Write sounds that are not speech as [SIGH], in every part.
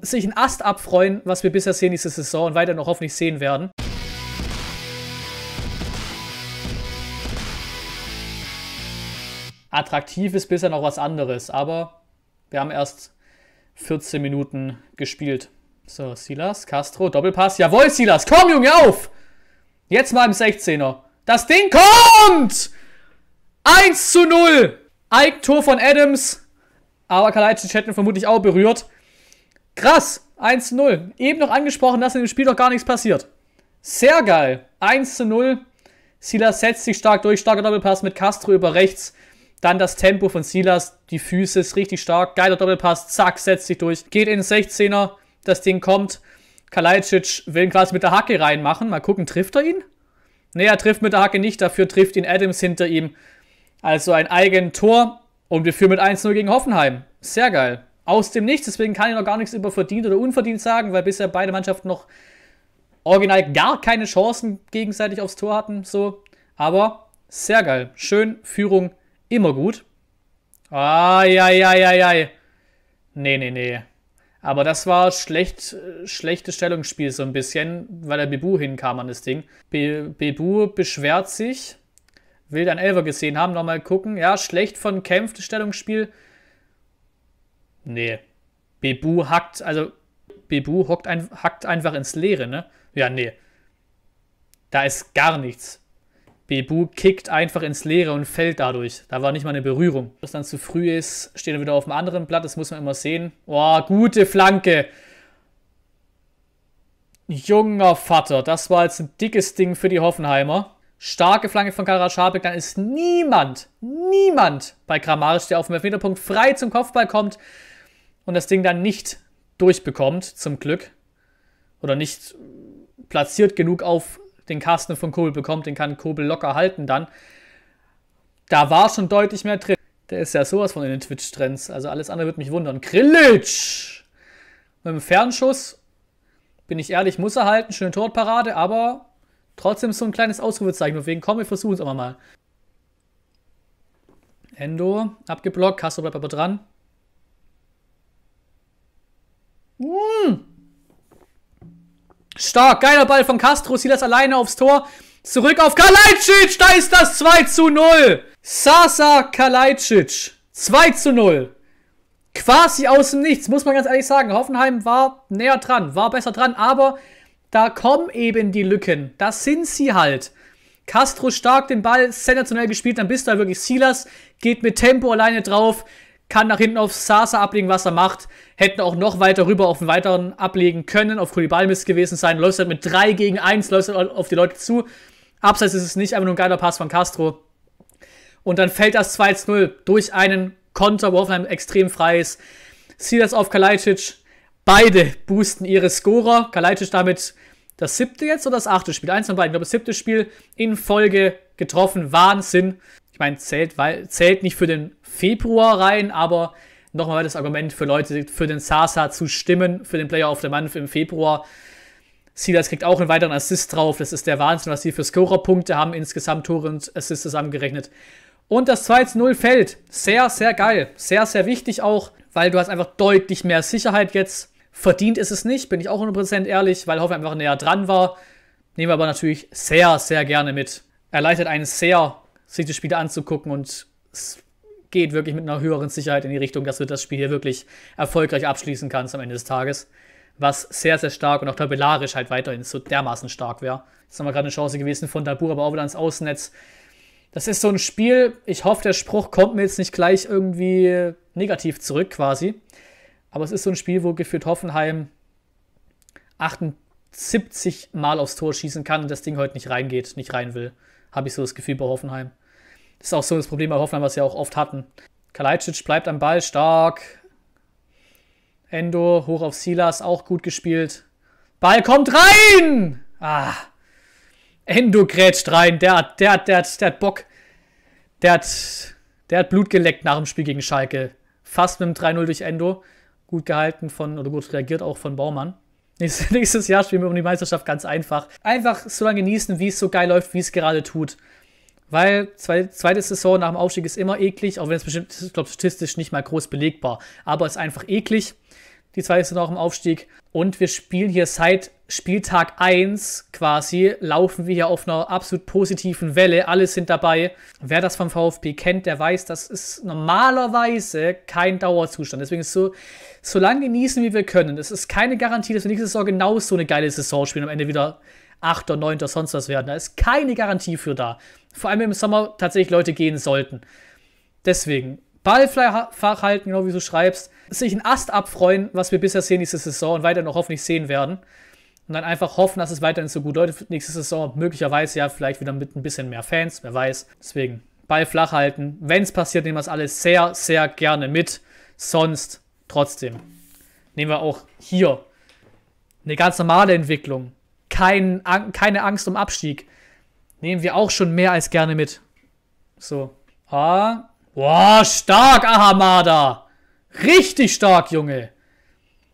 sich einen Ast abfreuen, was wir bisher sehen diese Saison und weiter noch hoffentlich sehen werden. Attraktiv ist bisher noch was anderes, aber wir haben erst 14 Minuten gespielt. So, Silas, Castro, Doppelpass. Jawohl, Silas, komm, Junge, auf! Jetzt mal im 16er. Das Ding kommt! 1 zu 0! Eigentor von Adams. Aber Kalajdzic hätten vermutlich auch berührt. Krass, 1-0. Eben noch angesprochen, dass in dem Spiel noch gar nichts passiert. Sehr geil, 1-0. Silas setzt sich stark durch, starker Doppelpass mit Castro über rechts. Dann das Tempo von Silas, die Füße ist richtig stark. Geiler Doppelpass, zack, setzt sich durch. Geht in den 16er, das Ding kommt. Kalajdzic will ihn quasi mit der Hacke reinmachen. Mal gucken, trifft er ihn? Ne, er trifft mit der Hacke nicht, dafür trifft ihn Adams hinter ihm. Also ein Tor und wir führen mit 1-0 gegen Hoffenheim. Sehr geil aus dem Nichts. Deswegen kann ich noch gar nichts über verdient oder unverdient sagen, weil bisher beide Mannschaften noch original gar keine Chancen gegenseitig aufs Tor hatten. So. Aber sehr geil. Schön, Führung immer gut. Eieieiei. Nee, nee, nee. Aber das war schlecht, äh, schlechtes Stellungsspiel so ein bisschen, weil der Bebu hinkam an das Ding. Be Bebu beschwert sich, will dann Elver gesehen haben, nochmal gucken. Ja, schlecht von Kempf, das Stellungsspiel. Nee. Bebu hackt, also Bebu hockt ein, hackt einfach ins Leere, ne? Ja, nee. Da ist gar nichts. Bebu kickt einfach ins Leere und fällt dadurch. Da war nicht mal eine Berührung. Dass dann zu früh ist, steht er wieder auf dem anderen Blatt. Das muss man immer sehen. Boah, gute Flanke. Junger Vater. Das war jetzt ein dickes Ding für die Hoffenheimer. Starke Flanke von Kara Schabek. Dann ist niemand, niemand bei Grammarisch, der auf dem Elfmeterpunkt frei zum Kopfball kommt und das Ding dann nicht durchbekommt, zum Glück, oder nicht platziert genug auf den Kasten von Kobel bekommt, den kann Kobel locker halten dann. Da war schon deutlich mehr drin. Der ist ja sowas von in den Twitch-Trends. Also alles andere würde mich wundern. Krillic! Mit dem Fernschuss, bin ich ehrlich, muss er halten. Schöne Torparade, aber trotzdem so ein kleines Ausrufezeichen. Deswegen komm, wir versuchen es aber mal. Endo, abgeblockt. Kassel bleibt aber dran. Stark, geiler Ball von Castro, Silas alleine aufs Tor. Zurück auf Kalajdzic, da ist das 2 zu 0. Sasa Kalajdzic, 2 zu 0. Quasi aus dem Nichts, muss man ganz ehrlich sagen. Hoffenheim war näher dran, war besser dran, aber da kommen eben die Lücken. Da sind sie halt. Castro stark den Ball sensationell gespielt, dann bist du da halt wirklich Silas, geht mit Tempo alleine drauf kann nach hinten auf Sasa ablegen, was er macht. Hätten auch noch weiter rüber auf den weiteren ablegen können, auf Kulibal gewesen sein. Läuft halt mit 3 gegen 1, läuft halt auf die Leute zu. Abseits ist es nicht, einfach nur ein geiler Pass von Castro. Und dann fällt das 2-0 durch einen Konter, wo Hoffenheim extrem frei ist. das auf Kalajdzic. Beide boosten ihre Scorer. Kalajdzic damit das siebte jetzt oder das achte Spiel? Eins von beiden. Ich glaube, das siebte Spiel in Folge getroffen. Wahnsinn ich meine, zählt, zählt nicht für den Februar rein, aber nochmal das Argument für Leute, für den Sasa zu stimmen, für den Player of the Month im Februar. Silas kriegt auch einen weiteren Assist drauf. Das ist der Wahnsinn, was sie für Scorerpunkte haben. Insgesamt Tore und Assists zusammengerechnet. Und das 2-0 fällt. Sehr, sehr geil. Sehr, sehr wichtig auch, weil du hast einfach deutlich mehr Sicherheit jetzt. Verdient ist es nicht, bin ich auch 100% ehrlich, weil Hoffenheim einfach näher dran war. Nehmen wir aber natürlich sehr, sehr gerne mit. Erleichtert einen sehr sich das Spiel anzugucken und es geht wirklich mit einer höheren Sicherheit in die Richtung, dass du das Spiel hier wirklich erfolgreich abschließen kannst am Ende des Tages. Was sehr, sehr stark und auch tabellarisch halt weiterhin so dermaßen stark wäre. Jetzt haben wir gerade eine Chance gewesen von Dabur, aber auch wieder ans Außennetz. Das ist so ein Spiel, ich hoffe, der Spruch kommt mir jetzt nicht gleich irgendwie negativ zurück quasi. Aber es ist so ein Spiel, wo geführt Hoffenheim 78 Mal aufs Tor schießen kann und das Ding heute nicht reingeht, nicht rein will habe ich so das Gefühl bei Hoffenheim. Das ist auch so das Problem bei Hoffenheim, was wir auch oft hatten. Kalajdzic bleibt am Ball stark. Endo hoch auf Silas, auch gut gespielt. Ball kommt rein! Ah. Endo grätscht rein. Der hat, der hat, der hat, der hat Bock. Der hat, der hat Blut geleckt nach dem Spiel gegen Schalke. Fast mit einem 3-0 durch Endo. Gut gehalten von, oder gut reagiert auch von Baumann. Nächstes, [LAUGHS] nächstes Jahr spielen wir um die Meisterschaft ganz einfach. Einfach so lange genießen, wie es so geil läuft, wie es gerade tut. Weil zweite Saison nach dem Aufstieg ist immer eklig, auch wenn es bestimmt, ich glaube, statistisch nicht mal groß belegbar. Aber es ist einfach eklig. Die zwei sind auch im Aufstieg. Und wir spielen hier seit Spieltag 1 quasi, laufen wir hier auf einer absolut positiven Welle. Alle sind dabei. Wer das vom VfB kennt, der weiß, das ist normalerweise kein Dauerzustand. Deswegen ist so, so lange genießen, wie wir können. Es ist keine Garantie, dass wir nächste Saison genau so eine geile Saison spielen, am Ende wieder 8., oder 9. oder sonst was werden. Da ist keine Garantie für da. Vor allem im Sommer tatsächlich Leute gehen sollten. Deswegen, Ball flach halten, genau wie du schreibst. Sich einen Ast abfreuen, was wir bisher sehen nächste Saison und weiter noch hoffentlich sehen werden. Und dann einfach hoffen, dass es weiterhin so gut läuft. Nächste Saison möglicherweise ja vielleicht wieder mit ein bisschen mehr Fans, wer weiß. Deswegen Ball flach halten. Wenn es passiert, nehmen wir es alles sehr, sehr gerne mit. Sonst trotzdem nehmen wir auch hier eine ganz normale Entwicklung. Kein, keine Angst um Abstieg. Nehmen wir auch schon mehr als gerne mit. So. Ah, Boah, stark, Ahamada. Richtig stark, Junge.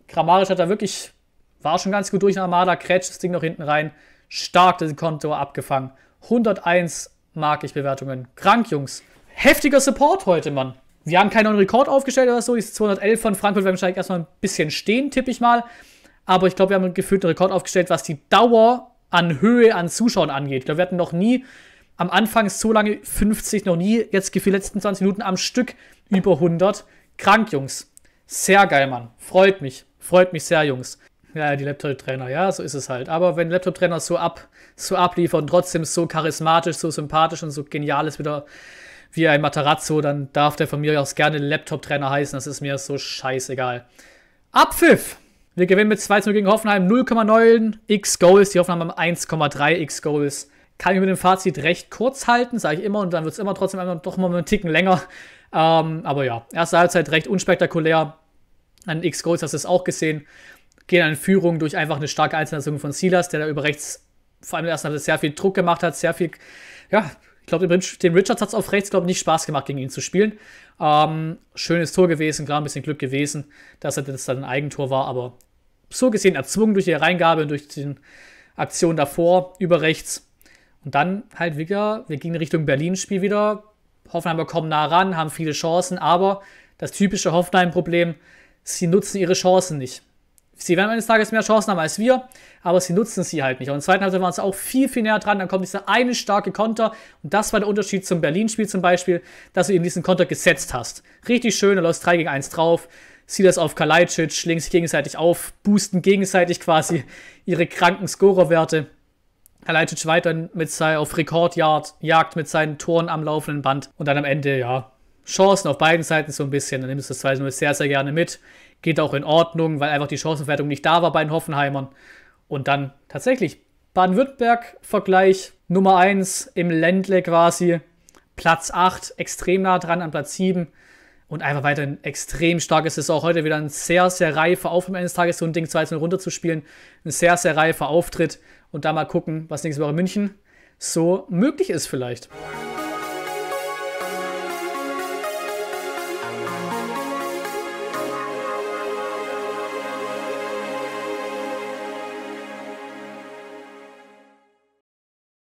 Grammarisch hat er wirklich, war schon ganz gut durch. Ahamada kretscht das Ding noch hinten rein. Stark das Konto abgefangen. 101 mag ich Bewertungen. Krank, Jungs. Heftiger Support heute, Mann. Wir haben keinen neuen Rekord aufgestellt oder so. Die 211 von Frankfurt werden wahrscheinlich erstmal ein bisschen stehen, tippe ich mal. Aber ich glaube, wir haben gefühlt einen Rekord aufgestellt, was die Dauer an Höhe an Zuschauern angeht. Ich glaube, wir hatten noch nie am Anfang so lange 50 noch nie, jetzt gefühlt letzten 20 Minuten am Stück über 100. Krank, Jungs. Sehr geil, Mann. Freut mich. Freut mich sehr, Jungs. Ja, die Laptop-Trainer, ja, so ist es halt. Aber wenn Laptop-Trainer so, ab, so abliefern, trotzdem so charismatisch, so sympathisch und so genial ist wieder wie ein Matarazzo, dann darf der von mir auch gerne Laptop-Trainer heißen. Das ist mir so scheißegal. Abpfiff! Wir gewinnen mit 2 gegen Hoffenheim 0,9 X Goals. Die Hoffenheim haben 1,3 X Goals kann ich mit dem Fazit recht kurz halten, sage ich immer, und dann wird es immer trotzdem einmal doch mal einen Ticken länger. Ähm, aber ja, erste Halbzeit recht unspektakulär. An X-Goals hast du es auch gesehen. Gehen an Führung durch einfach eine starke Einzelleistung von Silas, der da über rechts vor allem in der ersten Halbzeit sehr viel Druck gemacht hat, sehr viel, ja, ich glaube, dem Richards hat es auf rechts, glaube ich, nicht Spaß gemacht, gegen ihn zu spielen. Ähm, schönes Tor gewesen, klar, ein bisschen Glück gewesen, dass er das dann ein Eigentor war, aber so gesehen erzwungen durch die Reingabe und durch die Aktion davor über rechts und dann halt wieder, wir gingen Richtung Berlin-Spiel wieder. Hoffenheimer kommen nah ran, haben viele Chancen, aber das typische Hoffenheim-Problem, sie nutzen ihre Chancen nicht. Sie werden eines Tages mehr Chancen haben als wir, aber sie nutzen sie halt nicht. Und im zweiten Halbzeit waren sie auch viel, viel näher dran. Dann kommt dieser eine starke Konter. Und das war der Unterschied zum Berlin-Spiel zum Beispiel, dass du eben diesen Konter gesetzt hast. Richtig schön, du läufst 3 gegen 1 drauf, zieh das auf Kalajdzic, schlägst sich gegenseitig auf, boosten gegenseitig quasi ihre kranken Scorerwerte. Er leitet weiter mit sein, auf Rekordjagd jagt mit seinen Toren am laufenden Band. Und dann am Ende, ja, Chancen auf beiden Seiten so ein bisschen. Dann nimmt es das 2-0 sehr, sehr gerne mit. Geht auch in Ordnung, weil einfach die Chancenwertung nicht da war bei den Hoffenheimern. Und dann tatsächlich Baden-Württemberg-Vergleich Nummer 1 im Ländle quasi. Platz 8, extrem nah dran an Platz 7 und einfach weiterhin extrem stark. Es ist auch heute wieder ein sehr, sehr reifer Auftritt am Ende des Tages, so ein Ding 2-0 runterzuspielen. Ein sehr, sehr reifer Auftritt und da mal gucken, was nächste Woche in München so möglich ist vielleicht.